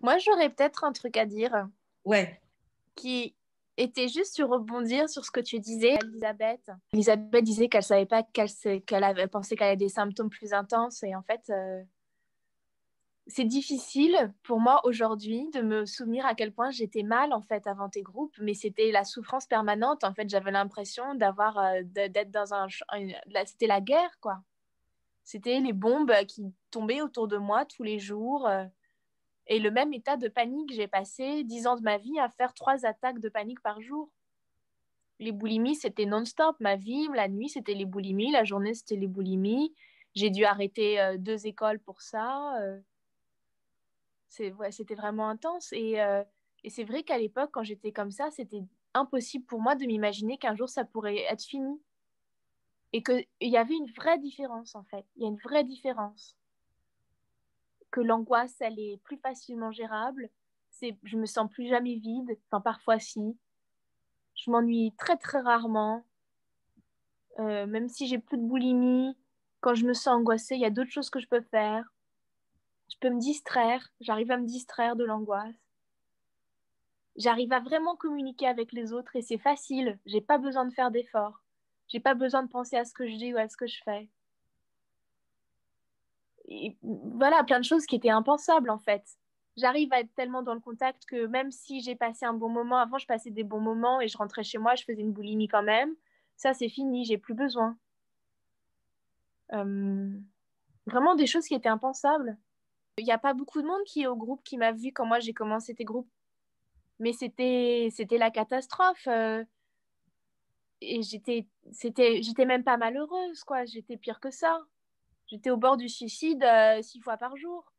Moi, j'aurais peut-être un truc à dire. Ouais. Qui était juste sur rebondir sur ce que tu disais, Elisabeth. Elisabeth disait qu'elle savait pas qu'elle pensait avait pensé qu'elle avait des symptômes plus intenses. Et en fait, euh, c'est difficile pour moi aujourd'hui de me souvenir à quel point j'étais mal en fait avant tes groupes, mais c'était la souffrance permanente. En fait, j'avais l'impression d'avoir euh, d'être dans un, c'était la guerre quoi. C'était les bombes qui tombaient autour de moi tous les jours. Euh, et le même état de panique, j'ai passé dix ans de ma vie à faire trois attaques de panique par jour. Les boulimies, c'était non-stop. Ma vie, la nuit, c'était les boulimies. La journée, c'était les boulimies. J'ai dû arrêter euh, deux écoles pour ça. Euh. C'était vraiment intense. Euh, et c'est vrai qu'à l'époque, quand j'étais comme ça, c'était impossible pour moi de m'imaginer qu'un jour, ça pourrait être fini. Et qu'il y avait une vraie différence, en fait. Il y a une vraie différence que l'angoisse, elle est plus facilement gérable. C'est, je me sens plus jamais vide, enfin parfois si. Je m'ennuie très très rarement. Euh, même si j'ai plus de boulimie, quand je me sens angoissée, il y a d'autres choses que je peux faire. Je peux me distraire, j'arrive à me distraire de l'angoisse. J'arrive à vraiment communiquer avec les autres et c'est facile, j'ai pas besoin de faire d'efforts. J'ai pas besoin de penser à ce que je dis ou à ce que je fais voilà, plein de choses qui étaient impensables en fait. J'arrive à être tellement dans le contact que même si j'ai passé un bon moment, avant je passais des bons moments et je rentrais chez moi, je faisais une boulimie quand même. Ça c'est fini, j'ai plus besoin. Euh, vraiment des choses qui étaient impensables. Il n'y a pas beaucoup de monde qui est au groupe qui m'a vu quand moi j'ai commencé tes groupes. Mais c'était la catastrophe. Euh. j'étais et j'étais même pas malheureuse, quoi. J'étais pire que ça. J'étais au bord du suicide euh, six fois par jour.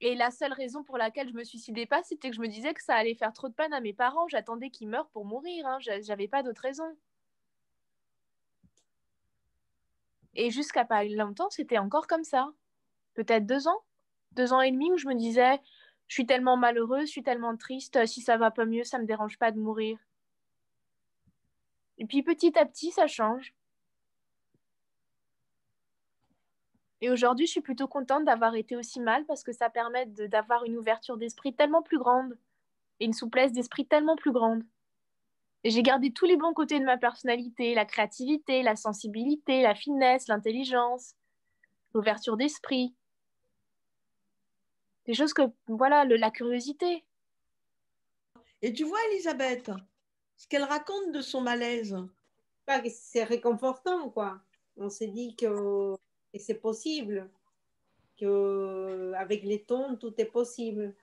Et la seule raison pour laquelle je me suicidais pas, c'était que je me disais que ça allait faire trop de peine à mes parents. J'attendais qu'ils meurent pour mourir. Hein. Je J'avais pas d'autre raison. Et jusqu'à pas longtemps, c'était encore comme ça. Peut-être deux ans, deux ans et demi, où je me disais, je suis tellement malheureuse, je suis tellement triste. Euh, si ça va pas mieux, ça me dérange pas de mourir. Et puis petit à petit, ça change. Et aujourd'hui, je suis plutôt contente d'avoir été aussi mal parce que ça permet d'avoir une ouverture d'esprit tellement plus grande et une souplesse d'esprit tellement plus grande. Et J'ai gardé tous les bons côtés de ma personnalité, la créativité, la sensibilité, la finesse, l'intelligence, l'ouverture d'esprit. Des choses que, voilà, la curiosité. Et tu vois, Elisabeth, ce qu'elle raconte de son malaise. Bah, c'est réconfortant, quoi. On s'est dit que et c'est possible. Que, avec les tons, tout est possible.